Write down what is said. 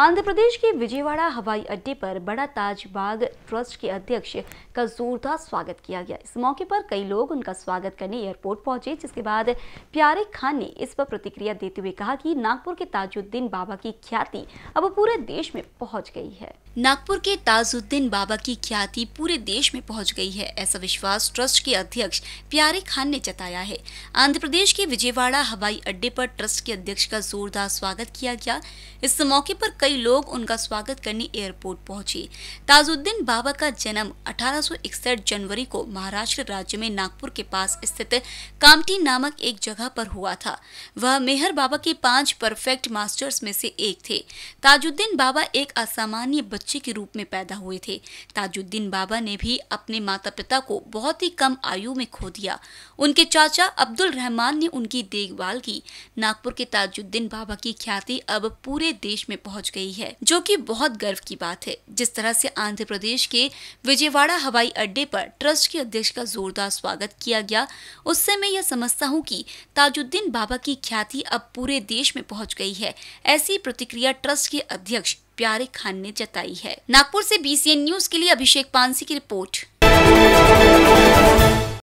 आंध्र प्रदेश के विजयवाड़ा हवाई अड्डे पर बड़ा ताजबाग ट्रस्ट के अध्यक्ष का जोरदार स्वागत किया गया इस मौके पर कई लोग उनका स्वागत करने एयरपोर्ट पहुंचे जिसके बाद प्यारे खान ने इस पर प्रतिक्रिया देते हुए कहा कि नागपुर के ताजुद्दीन बाबा की ख्याति अब पूरे देश में पहुँच गई है नागपुर के ताजुद्दीन बाबा की ख्याति पूरे देश में पहुँच गई है ऐसा विश्वास ट्रस्ट के अध्यक्ष प्यारे खान ने जताया है आंध्र प्रदेश के विजयवाड़ा हवाई अड्डे पर ट्रस्ट के अध्यक्ष का जोरदार स्वागत किया गया इस मौके पर कई लोग उनका स्वागत करने एयरपोर्ट पहुंचे ताजुद्दीन बाबा का जन्म 1861 जनवरी को महाराष्ट्र राज्य में नागपुर के पास स्थित कामटी नामक एक जगह पर हुआ था वह मेहर बाबा के पांच परफेक्ट मास्टर्स में से एक थे ताजुद्दीन बाबा एक असामान्य बच्चे के रूप में पैदा हुए थे ताजुद्दीन बाबा ने भी अपने माता पिता को बहुत ही कम आयु में खो दिया उनके चाचा अब्दुल रहमान ने उनकी देखभाल की नागपुर के ताजुद्दीन बाबा की ख्याति अब पूरे देश में पहुंच गई गई है जो कि बहुत गर्व की बात है जिस तरह से आंध्र प्रदेश के विजयवाड़ा हवाई अड्डे पर ट्रस्ट के अध्यक्ष का जोरदार स्वागत किया गया उससे मैं यह समझता हूँ कि ताजुद्दीन बाबा की ख्याति अब पूरे देश में पहुँच गई है ऐसी प्रतिक्रिया ट्रस्ट के अध्यक्ष प्यारे खान ने जताई है नागपुर ऐसी बी न्यूज के लिए अभिषेक पानसी की रिपोर्ट